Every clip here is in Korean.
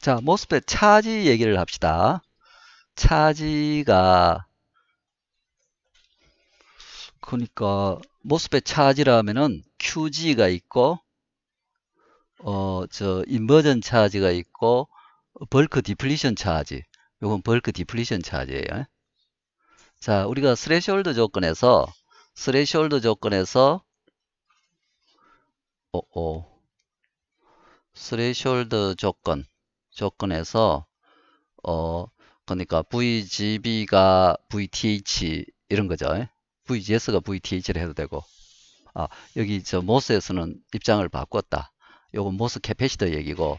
자, 모스펫 차지 얘기를 합시다. 차지가 그러니까 모스펫 차지라면은 QG가 있고 어 저 인버전 차지가 있고 벌크 디플리션 차지. 요건 벌크 디플리션 차지예요. 자, 우리가 스레시홀드 조건에서 스레시홀드 조건에서 오오 어, 스레시홀드 어. 조건 접근해서 어 그러니까 VGB가 VTH 이런 거죠. VGS가 VTH를 해도 되고 아 여기 저 모스에서는 입장을 바꿨다. 요건 모스 캐패시터 얘기고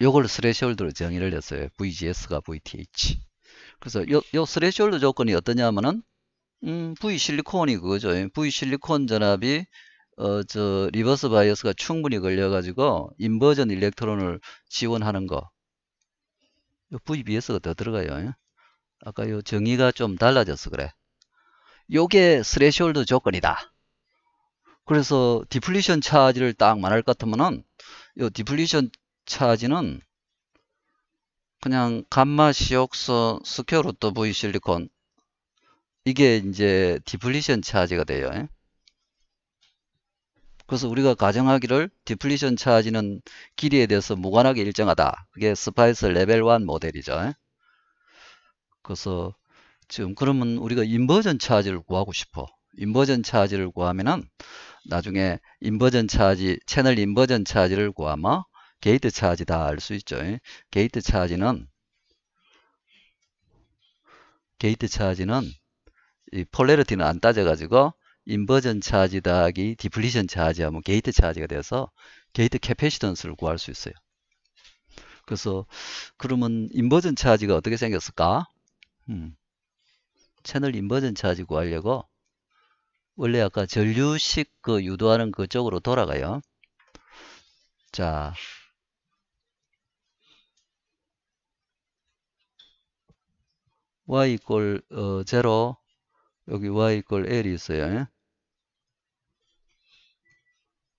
요걸 스레시홀드로 정의를 냈어요. VGS가 VTH. 그래서 요, 요 스레시홀드 조건이 어떠냐면은 음, V 실리콘이 그거죠. V 실리콘 전압이 어, 저 리버스 바이어스가 충분히 걸려가지고 인버전 일렉트론을 지원하는 거. VBS가 더 들어가요. 아까 요 정의가 좀달라져서 그래. 요게 스레시홀드 조건이다. 그래서 디플리션 차지를 딱 말할 것 같으면은 요 디플리션 차지는 그냥 감마 시옥스 스퀘어 루트 V 실리콘 이게 이제 디플리션 차지가 돼요. 그래서 우리가 가정하기를 디플리션 차지는 길이에 대해서 무관하게 일정하다. 그게 스파이스 레벨 1 모델이죠. 그래서 지금 그러면 우리가 인버전 차지를 구하고 싶어. 인버전 차지를 구하면은 나중에 인버전 차지, 채널 인버전 차지를 구하면 게이트 차지다 알 수 있죠. 게이트 차지는 게이트 차지는 이폴레르티는안 따져가지고 인버전 차지 더하기 디플리션 차지하면 뭐 게이트 차지가 돼서 게이트 캐패시던스를 구할 수 있어요. 그래서 그러면 인버전 차지가 어떻게 생겼을까? 음. 채널 인버전 차지 구하려고 원래 아까 전류식 그 유도하는 그쪽으로 돌아가요. 자, y 이꼴 어, 0 여기 y 이꼴 l이 있어요.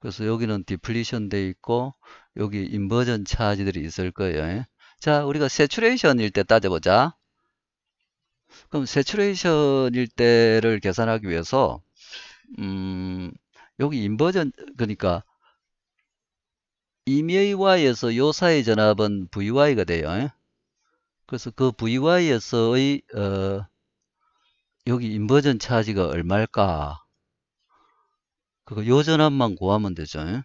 그래서 여기는 디플리션 돼 있고 여기 인버전 차지들이 있을 거예요. 자, 우리가 세츄레이션일 때 따져보자. 그럼 세츄레이션일 때를 계산하기 위해서 음, 여기 인버전 그러니까 임의 y 에서요 사이 전압은 VY가 돼요. 그래서 그 VY에서의 어, 여기 인버전 차지가 얼마일까? 그거 요전압만 구하면 되죠. 예?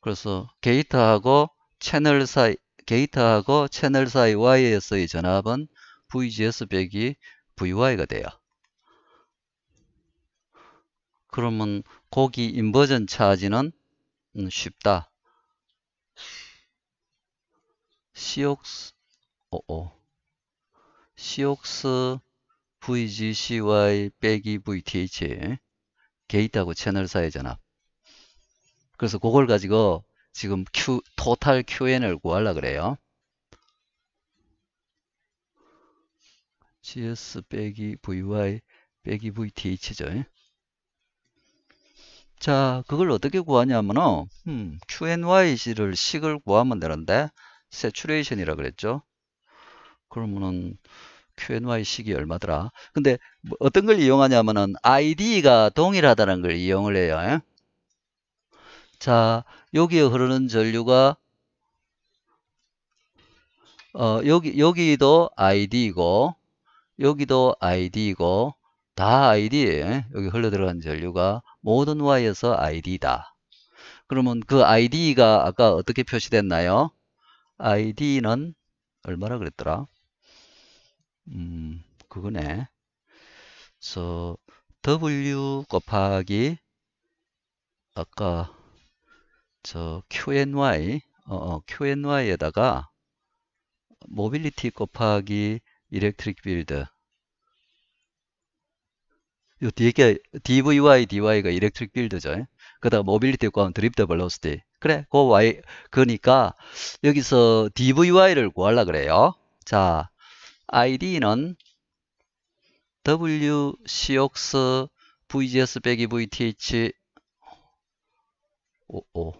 그래서 게이트하고 채널 사이 게이트하고 채널 사이 y에서의 전압은 vgs 빼기 vy가 돼요. 그러면 고기 인버전 차지는 음, 쉽다. CX 오오 어, 어. CX VGCY 빼기 VTH 게이트하고 채널 사이 전압. 그래서 그걸 가지고 지금 Q, 토탈 QN을 구하려 그래요. GS 빼기 VY 빼기 VTH죠. 자, 그걸 어떻게 구하냐면은 음, QNY를 식을 구하면 되는데 세츄레이션이라 그랬죠. 그러면은 QNY식이 얼마더라 근데 뭐 어떤 걸 이용하냐면은 ID가 동일하다는 걸 이용을 해요 예? 자 여기에 흐르는 전류가 어, 여기 여기도 ID이고 여기도 ID이고 다 ID예요. 예? 여기 흘러 들어간 전류가 모든 Y에서 ID다. 그러면 그 ID가 아까 어떻게 표시됐나요? ID는 얼마라 그랬더라? 음, 그거네. 그래 W 곱하기 아까 저 QNY 어, 어, QNY에다가 모빌리티 곱하기 일렉트릭 빌드 요 뒤에 게 DVY, DY가 일렉트릭 빌드죠. 그다음 모빌리티 구하면 드립트 벨로시티. 그래, 그 Y 그니까 여기서 DVY를 구하려 그래요. 자, id는 w cx vgs 빼기 vth 오오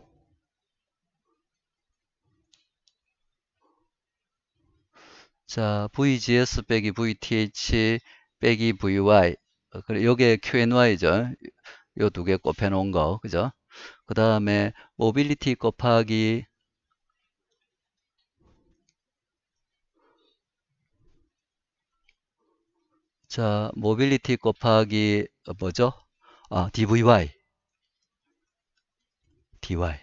자 vgs 빼기 vth 빼기 vy 그래 요게 qny죠 요 두 개 곱해 놓은 거 그죠 그 다음에 모빌리티 곱하기 자, 모빌리티 곱하기 어, 뭐죠? 아, DVY. DY.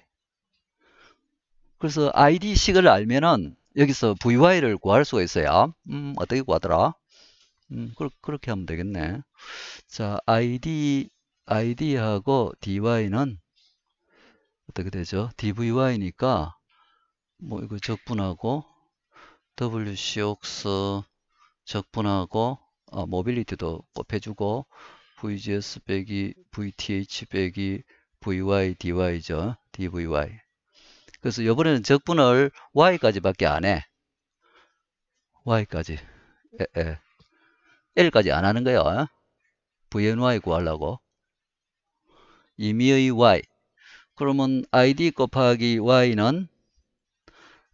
그래서 ID식을 알면은 여기서 VY를 구할 수가 있어요. 음, 어떻게 구하더라? 음, 그, 그렇게 하면 되겠네. 자, ID, ID하고 DY는 어떻게 되죠? DVY니까 뭐 이거 적분하고 w c 옥스 적분하고 어, 모빌리티도 곱해주고 VGS 빼기 VTH 빼기 VY DY죠. DVY. 그래서 이번에는 적분을 Y까지밖에 안 해. Y까지. 에, 에. L까지 안 하는 거야. VNY 구하려고. 임의의 Y. 그러면 ID 곱하기 Y는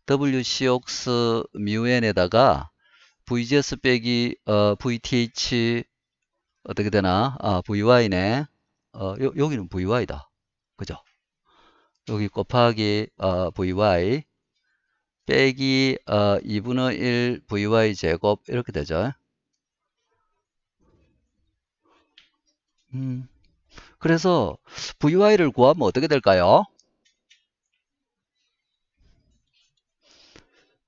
WCX o 뮤N에다가 VGS 빼기 어, VTH 어떻게 되나? 아, VY네. 어, 요, 여기는 VY다. 그죠? 여기 곱하기 어, VY 빼기 어, 2분의 1 VY 제곱 이렇게 되죠. 음, 그래서 VY를 구하면 어떻게 될까요?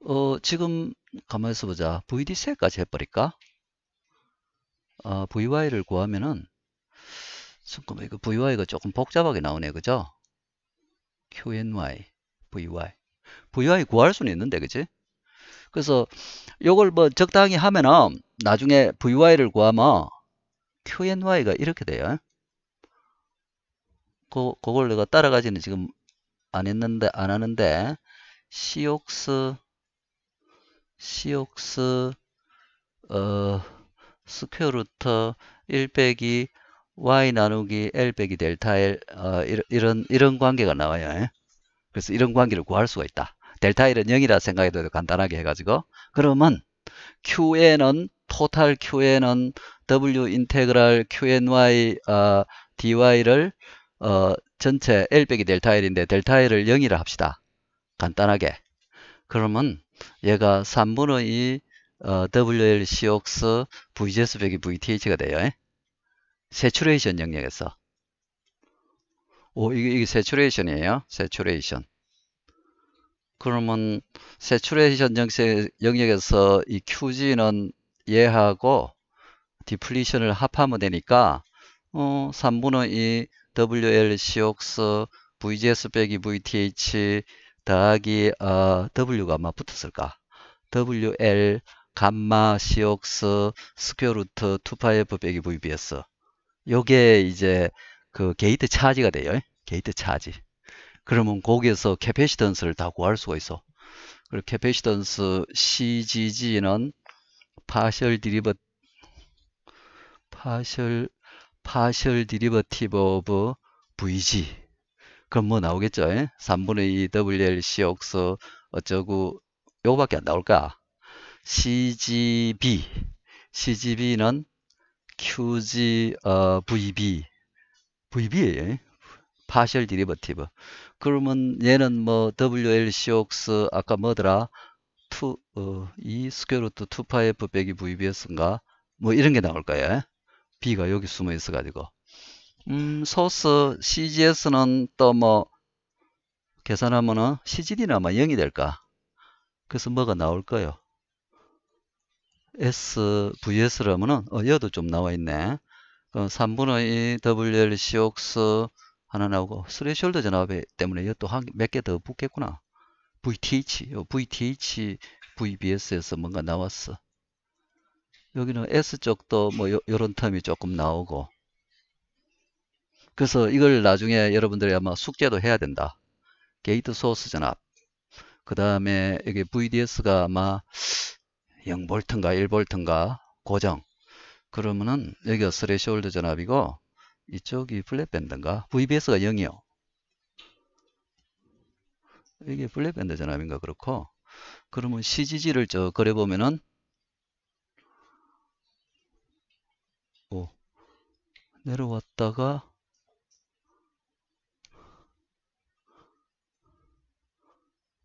어, 지금 가만 있어보자. VDC까지 해버릴까? 어, VY를 구하면은 잠깐만 이거 그 VY가 조금 복잡하게 나오네 그죠? QNY, VY VY 구할 수는 있는데 그치 그래서 요걸 뭐 적당히 하면은 나중에 VY를 구하면 QNY가 이렇게 돼요. 그, 그걸 내가 따라가지는 지금 안 했는데 안 하는데 CX o cx 어, 스퀘어 루터 1 빼기 y 나누기 l 빼기 델타 l 어, 이런 이런 관계가 나와요. 예? 그래서 이런 관계를 구할 수가 있다. 델타 l은 0이라 생각해도 간단하게 해가지고 그러면 qn은 토탈 qn은 w 인테그랄 qny 어, dy를 어, 전체 l 빼기 델타 l인데 델타 l을 0이라 합시다. 간단하게. 그러면 얘가 3분의 2 어, WL CX o VGS 배기 VTH가 돼요. 에? 예? 세츄레이션 영역에서. 오, 이게, 이게 세츄레이션이에요. 세츄레이션. 그러면 세츄레이션 영역에서 이 QG는 얘하고 디플리션을 합하면 되니까 어, 3분의 2 WL CX o VGS 배기 VTH 더하기 어, W가 아마 뭐 붙었을까? WL 감마 시옥스 스퀘어루트 2파이프 빼기 VBS 요게 이제 그 게이트 차지가 돼요. 게이트 차지. 그러면 거기에서 캐패시던스를다 구할 수가 있어. 그리고 캐패시던스 CGG는 파셜 디리버 파셜 파셜 디리버티브 오브 VG 그럼 뭐 나오겠죠? 에? 예? 3분의 2 WLC 옥서 어쩌고 요거밖에 안 나올까? CGB CGB는 QG 어, VB VB예요. 파셜 디리버티브. 그러면 얘는 뭐 WLC 옥스 아까 뭐더라? 2, 어, 2 스퀘어루트 2파이프 빼기 VBS인가? 뭐 이런 게 나올 거예요. 예? B가 여기 숨어 있어가지고. 음, 소스 CGS는 또 뭐 계산하면은 CGD는 아마 0이 될까? 그래서 뭐가 나올 거요? SVS라면은 어, 여도 좀 나와 있네. 그 어, 3분의 WL COX 하나 나오고 스레셜드 전압 때문에 이도몇개 더 붙겠구나. VTH, VTH, VBS에서 뭔가 나왔어. 여기는 S쪽도 뭐 요, 런 텀이 조금 나오고 그래서 이걸 나중에 여러분들이 아마 숙제도 해야 된다. 게이트 소스 전압. 그 다음에 여기 VDS가 아마 0 v 인가1 v 인가 고정. 그러면은 여기가 스레시홀드 전압이고 이쪽이 플랫밴드인가? VBS가 0이요. 이게 플랫밴드 전압인가 그렇고 그러면 CGG를 저 그려보면은 오, 내려왔다가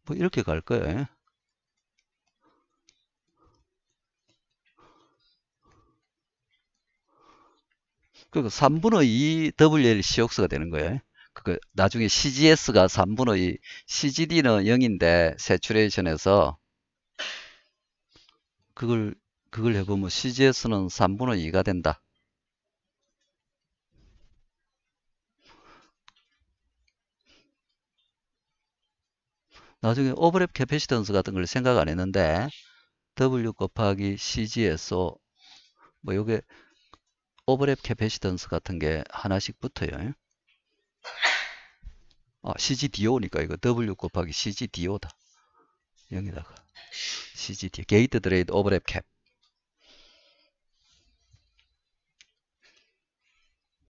뭐 이렇게 갈 거예요. 그 3분의 2 WL c 옥수가 되는 거예요. 그 나중에 CGS가 3분의 2, CGD는 0인데 세츄레이션에서 그걸 그걸 해보면 CGS는 3분의 2가 된다. 나중에 오버랩 캐패시던스 같은 걸 생각 안 했는데 W 곱하기 CGSO 뭐 요게 오버랩 캐패시던스 같은 게 하나씩 붙어요. 아, CGDO니까 이거 W 곱하기 CGDO다. 여기다가 CGD 게이트 드레이드 오버랩 캡